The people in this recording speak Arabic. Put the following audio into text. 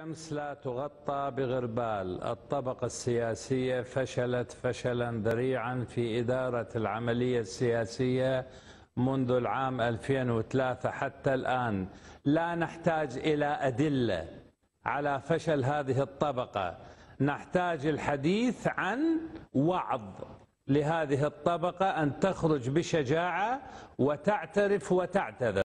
الشمس لا تغطى بغربال الطبقة السياسية فشلت فشلا ذريعا في إدارة العملية السياسية منذ العام 2003 حتى الآن لا نحتاج إلى أدلة على فشل هذه الطبقة نحتاج الحديث عن وعظ لهذه الطبقة أن تخرج بشجاعة وتعترف وتعتذر